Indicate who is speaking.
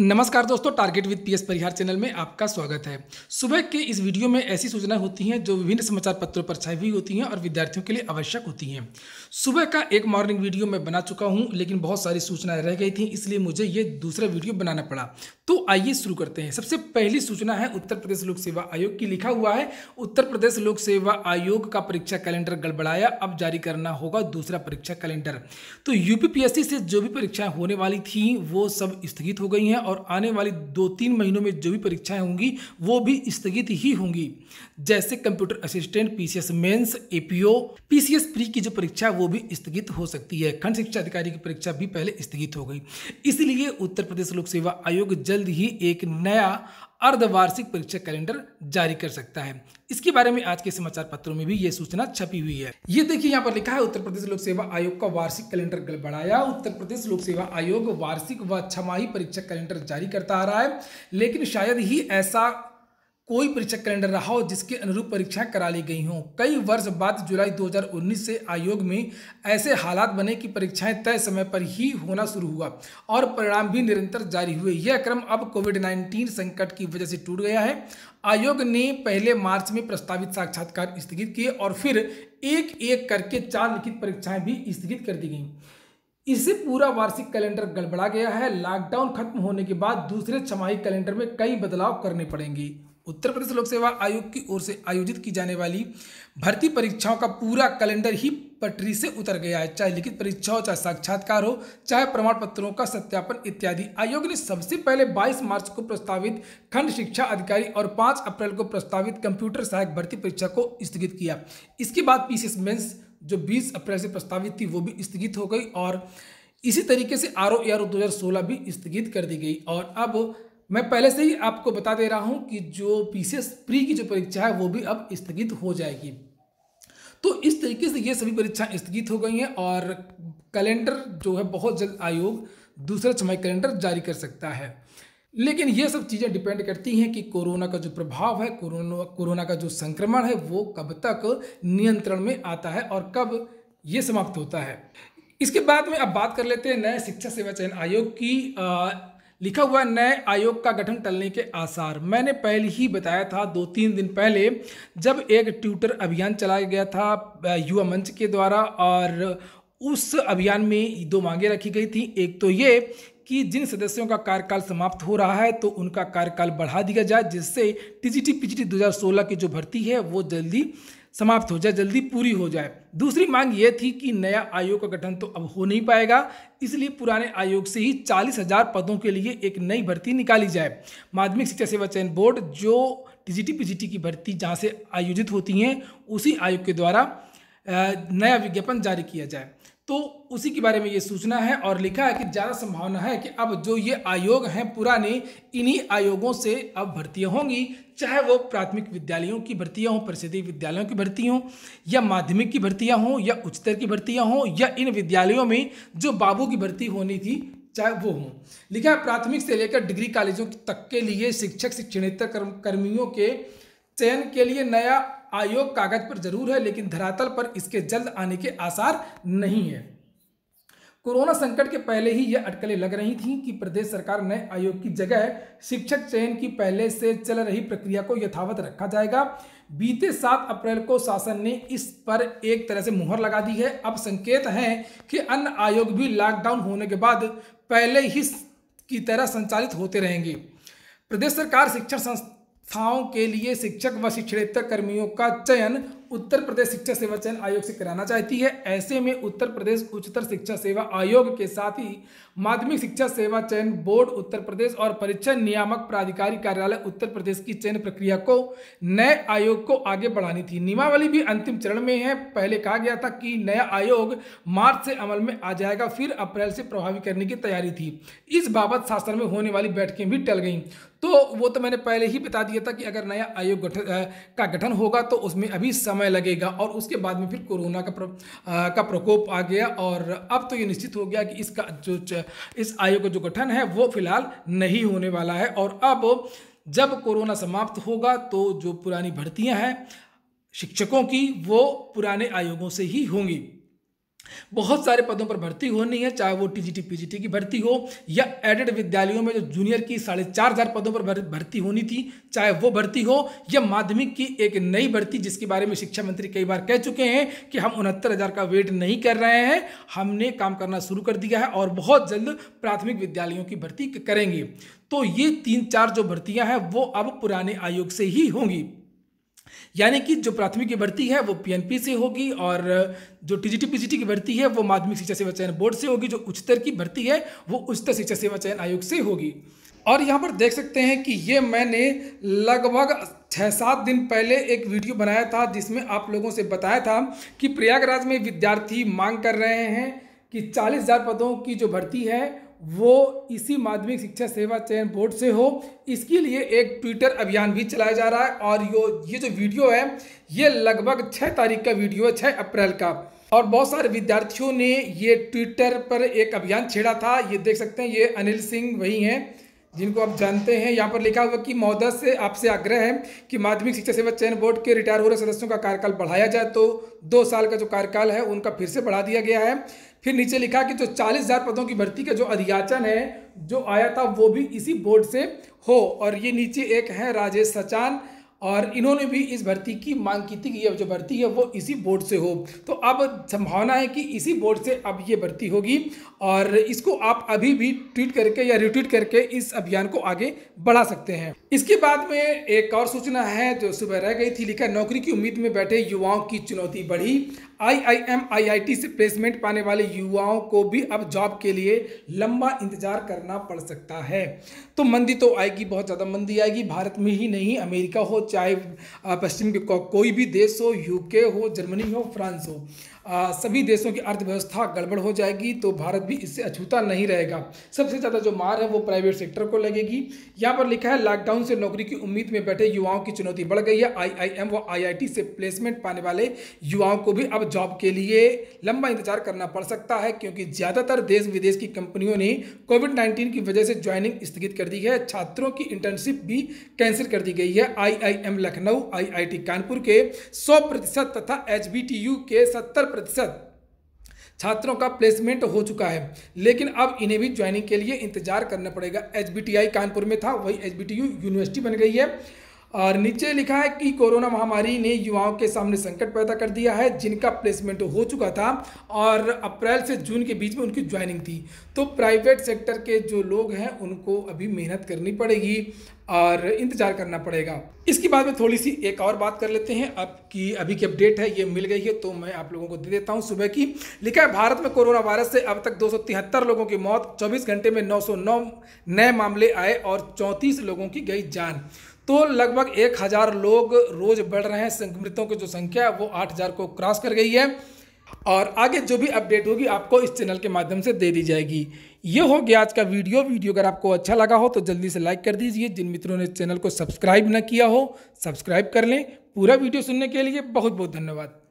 Speaker 1: नमस्कार दोस्तों target with PS Parihar channel में आपका स्वागत है सुबह के इस वीडियो में ऐसी सूचनाएं होती हैं जो विभिन्न समाचार पत्रों पर छाई हुई होती हैं और विद्यार्थियों के लिए आवश्यक होती हैं सुबह का एक मॉर्निंग वीडियो मैं बना चुका हूं लेकिन बहुत सारी सूचनाएं रह गई थी इसलिए मुझे ये दूसरा वीडियो बनाना पड़ा तो आइए शुरू करते हैं सबसे पहली सूचना है उत्तर प्रदेश लोक सेवा आयोग की लिखा हुआ है उत्तर प्रदेश लोक सेवा आयोग का परीक्षा कैलेंडर गड़बड़ाया अब जारी करना होगा दूसरा परीक्षा कैलेंडर तो यूपीपीएससी से जो भी परीक्षाएं होने वाली थी वो सब स्थगित हो गई हैं और आने वाली दो तीन महीनों में जो भी परीक्षाएं होंगी वो भी स्थगित ही होंगी जैसे computer assistant PCS mains APO PCS pre की जो परीक्षा वो भी स्थगित हो सकती है खंड शिक्षा अधिकारी की परीक्षा भी पहले स्थगित हो गई इसलिए उत्तर प्रदेश लोक सेवा आयोग जल्द ही एक नया अर्धवार्षिक परीक्षा कैलेंडर जारी कर सकता है इसके बारे में आज के समाचार पत्रों में भी ये सूचना छपी हुई है ये देखिए यहाँ पर लिखा है उत्तर प्रदेश लोक सेवा आयोग का वार्षिक कैलेंडर गड़बड़ाया उत्तर प्रदेश लोक सेवा आयोग वार्षिक व छमाही परीक्षा कैलेंडर जारी करता आ रहा है लेकिन शायद ही ऐसा कोई परीक्षा कैलेंडर रहा हो जिसके अनुरूप परीक्षाएं करा ली गई हों कई वर्ष बाद जुलाई 2019 से आयोग में ऐसे हालात बने कि परीक्षाएं तय समय पर ही होना शुरू हुआ और परिणाम भी निरंतर जारी हुए यह क्रम अब कोविड 19 संकट की वजह से टूट गया है आयोग ने पहले मार्च में प्रस्तावित साक्षात्कार स्थगित किए और फिर एक एक करके चार लिखित परीक्षाएं भी स्थगित कर दी गई इससे पूरा वार्षिक कैलेंडर गड़बड़ा गया है लॉकडाउन खत्म होने के बाद दूसरे छमाही कैलेंडर में कई बदलाव करने पड़ेंगे उत्तर प्रदेश लोक सेवा आयोग की ओर से आयोजित की जाने वाली भर्ती परीक्षाओं का पूरा कैलेंडर ही पटरी से उतर गया है चाहे लिखित परीक्षा हो चाहे साक्षात्कार हो चाहे प्रमाण पत्रों का सत्यापन इत्यादि आयोग ने सबसे पहले 22 मार्च को प्रस्तावित खंड शिक्षा अधिकारी और 5 अप्रैल को प्रस्तावित कंप्यूटर सहायक भर्ती परीक्षा को स्थगित किया इसके बाद पीसीएस मेन्स जो बीस अप्रैल से प्रस्तावित थी वो भी स्थगित हो गई और इसी तरीके से आर ओ दो भी स्थगित कर दी गई और अब मैं पहले से ही आपको बता दे रहा हूं कि जो पीसीएस प्री की जो परीक्षा है वो भी अब स्थगित हो जाएगी तो इस तरीके से ये सभी परीक्षाएं स्थगित हो गई हैं और कैलेंडर जो है बहुत जल्द आयोग दूसरा छमाई कैलेंडर जारी कर सकता है लेकिन ये सब चीज़ें डिपेंड करती हैं कि कोरोना का जो प्रभाव है कोरोना कोरोना का जो संक्रमण है वो कब तक नियंत्रण में आता है और कब ये समाप्त होता है इसके बाद में अब बात कर लेते हैं नए शिक्षा सेवा चयन आयोग की लिखा हुआ नए आयोग का गठन टलने के आसार मैंने पहले ही बताया था दो तीन दिन पहले जब एक ट्विटर अभियान चलाया गया था युवा मंच के द्वारा और उस अभियान में दो मांगे रखी गई थी एक तो ये कि जिन सदस्यों का कार्यकाल समाप्त हो रहा है तो उनका कार्यकाल बढ़ा दिया जाए जिससे दो हज़ार सोलह की जो भर्ती है वो जल्दी समाप्त हो जाए जल्दी पूरी हो जाए दूसरी मांग ये थी कि नया आयोग का गठन तो अब हो नहीं पाएगा इसलिए पुराने आयोग से ही चालीस हजार पदों के लिए एक नई भर्ती निकाली जाए माध्यमिक शिक्षा सेवा चयन बोर्ड जो टीजीटी पीजीटी की भर्ती जहाँ से आयोजित होती हैं उसी आयोग के द्वारा नया विज्ञापन जारी किया जाए तो उसी के बारे में ये सूचना है और लिखा है कि ज़्यादा संभावना है कि अब जो ये आयोग हैं पुराने इन्हीं आयोगों से अब भर्तियाँ होंगी चाहे वो प्राथमिक विद्यालयों की भर्तियाँ हों परिषदीय विद्यालयों की भर्ती हों या माध्यमिक की भर्तियाँ हों या उच्चतर की भर्तियाँ हों या इन विद्यालयों में जो बाबू की भर्ती होनी थी चाहे वो हों लिखा है प्राथमिक से लेकर डिग्री कॉलेजों तक के लिए शिक्षक शिक्षणेतर कर्मियों के चयन के लिए नया आयोग कागज पर जरूर है लेकिन धरातल पर इसके जल्द आने के आसार नहीं है कोरोना संकट के पहले ही यह अटकलें लग रही थीं कि प्रदेश सरकार नए आयोग की जगह शिक्षक चयन की पहले से चल रही प्रक्रिया को यथावत रखा जाएगा बीते सात अप्रैल को शासन ने इस पर एक तरह से मुहर लगा दी है अब संकेत है कि अन्य आयोग भी लॉकडाउन होने के बाद पहले ही की तरह संचालित होते रहेंगे प्रदेश सरकार शिक्षण संस्था संस्थाओं के लिए शिक्षक व शिक्षणेतर कर्मियों का चयन उत्तर प्रदेश शिक्षा सेवा चयन आयोग से कराना चाहती है ऐसे में उत्तर प्रदेश उच्चतर शिक्षा सेवा आयोग के साथ ही माध्यमिक शिक्षा सेवा चयन बोर्ड उत्तर प्रदेश और परीक्षा नियामक प्राधिकारी कार्यालय उत्तर प्रदेश की चयन प्रक्रिया को नए आयोग को आगे बढ़ानी थी नियमावली भी अंतिम चरण में है पहले कहा गया था कि नया आयोग मार्च से अमल में आ जाएगा फिर अप्रैल से प्रभावी करने की तैयारी थी इस बाबत शासन में होने वाली बैठकें भी टल गईं तो वो तो मैंने पहले ही बता दिया था कि अगर नया आयोग गठन का गठन होगा तो उसमें अभी समय समय लगेगा और उसके बाद में फिर कोरोना का प्र, आ, का प्रकोप आ गया और अब तो ये निश्चित हो गया कि इसका जो इस आयोग का जो गठन है वो फिलहाल नहीं होने वाला है और अब जब कोरोना समाप्त होगा तो जो पुरानी भर्तियां हैं शिक्षकों की वो पुराने आयोगों से ही होंगी बहुत सारे पदों पर भर्ती होनी है चाहे वो टीजीटी पीजीटी की भर्ती हो या एडेड विद्यालयों में जो जूनियर की साढ़े चार हजार पदों पर भर्ती होनी थी चाहे वो भर्ती हो या माध्यमिक की एक नई भर्ती जिसके बारे में शिक्षा मंत्री कई बार कह चुके हैं कि हम उनहत्तर हजार का वेट नहीं कर रहे हैं हमने काम करना शुरू कर दिया है और बहुत जल्द प्राथमिक विद्यालयों की भर्ती करेंगे तो ये तीन चार जो भर्तियां हैं वो अब पुराने आयोग से ही होंगी यानी कि जो प्राथमिक की भर्ती है वो पीएनपी से होगी और जो टीजीटी पीजीटी की भर्ती है वो माध्यमिक शिक्षा सेवा चयन बोर्ड से होगी जो उच्चतर की भर्ती है वो उच्चतर शिक्षा सेवा चयन आयोग से होगी और यहाँ पर देख सकते हैं कि ये मैंने लगभग छः सात दिन पहले एक वीडियो बनाया था जिसमें आप लोगों से बताया था कि प्रयागराज में विद्यार्थी मांग कर रहे हैं कि चालीस हज़ार पदों की जो भर्ती है वो इसी माध्यमिक शिक्षा सेवा चयन बोर्ड से हो इसके लिए एक ट्विटर अभियान भी चलाया जा रहा है और यो ये जो वीडियो है ये लगभग छः तारीख का वीडियो है छः अप्रैल का और बहुत सारे विद्यार्थियों ने ये ट्विटर पर एक अभियान छेड़ा था ये देख सकते हैं ये अनिल सिंह वही हैं जिनको आप जानते हैं यहाँ पर लिखा हुआ कि महोदय से आपसे आग्रह है कि माध्यमिक शिक्षा सेवा चयन बोर्ड के रिटायर हो रहे सदस्यों का कार्यकाल बढ़ाया जाए तो दो साल का जो कार्यकाल है उनका फिर से बढ़ा दिया गया है फिर नीचे लिखा कि जो चालीस हजार पदों की भर्ती का जो अधियाचन है जो आया था वो भी इसी बोर्ड से हो और ये नीचे एक है राजेश सचान और इन्होंने भी इस भर्ती की मांग की थी कि ये जो भर्ती है वो इसी बोर्ड से हो तो अब संभावना है कि इसी बोर्ड से अब ये भर्ती होगी और इसको आप अभी भी ट्वीट करके या रिट्वीट करके इस अभियान को आगे बढ़ा सकते हैं इसके बाद में एक और सूचना है जो सुबह रह गई थी लिखा नौकरी की उम्मीद में बैठे युवाओं की चुनौती बढ़ी आईआईएम आईआईटी से प्लेसमेंट पाने वाले युवाओं को भी अब जॉब के लिए लंबा इंतजार करना पड़ सकता है तो मंदी तो आएगी बहुत ज़्यादा मंदी आएगी भारत में ही नहीं अमेरिका हो चाहे पश्चिम के को, कोई भी देश हो यूके हो जर्मनी हो फ्रांस हो आ, सभी देशों की अर्थव्यवस्था गड़बड़ हो जाएगी तो भारत भी इससे अछूता नहीं रहेगा सबसे ज़्यादा जो मार है वो प्राइवेट सेक्टर को लगेगी यहाँ पर लिखा है लॉकडाउन से नौकरी की उम्मीद में बैठे युवाओं की चुनौती बढ़ गई है आईआईएम व आईआईटी से प्लेसमेंट पाने वाले युवाओं को भी अब जॉब के लिए लंबा इंतजार करना पड़ सकता है क्योंकि ज़्यादातर देश विदेश की कंपनियों ने कोविड नाइन्टीन की वजह से ज्वाइनिंग स्थगित कर दी है छात्रों की इंटर्नशिप भी कैंसिल कर दी गई है आई लखनऊ आई कानपुर के सौ प्रतिशत तथा एच के सत्तर प्रतिशत छात्रों का प्लेसमेंट हो चुका है लेकिन अब इन्हें भी ज्वाइनिंग के लिए इंतजार करना पड़ेगा एच कानपुर में था वही एच यूनिवर्सिटी बन गई है और नीचे लिखा है कि कोरोना महामारी ने युवाओं के सामने संकट पैदा कर दिया है जिनका प्लेसमेंट हो चुका था और अप्रैल से जून के बीच में उनकी ज्वाइनिंग थी तो प्राइवेट सेक्टर के जो लोग हैं उनको अभी मेहनत करनी पड़ेगी और इंतज़ार करना पड़ेगा इसके बाद में थोड़ी सी एक और बात कर लेते हैं अब की अभी की अपडेट है ये मिल गई है तो मैं आप लोगों को दे देता हूँ सुबह की लिखा है भारत में कोरोना वायरस से अब तक दो लोगों की मौत 24 घंटे में 909 नए मामले आए और 34 लोगों की गई जान तो लगभग एक हज़ार लोग रोज़ बढ़ रहे हैं संक्रमितों की जो संख्या है वो आठ हज़ार को क्रॉस कर गई है और आगे जो भी अपडेट होगी आपको इस चैनल के माध्यम से दे दी जाएगी ये हो गया आज का वीडियो वीडियो अगर आपको अच्छा लगा हो तो जल्दी से लाइक कर दीजिए जिन मित्रों ने चैनल को सब्सक्राइब न किया हो सब्सक्राइब कर लें पूरा वीडियो सुनने के लिए बहुत बहुत धन्यवाद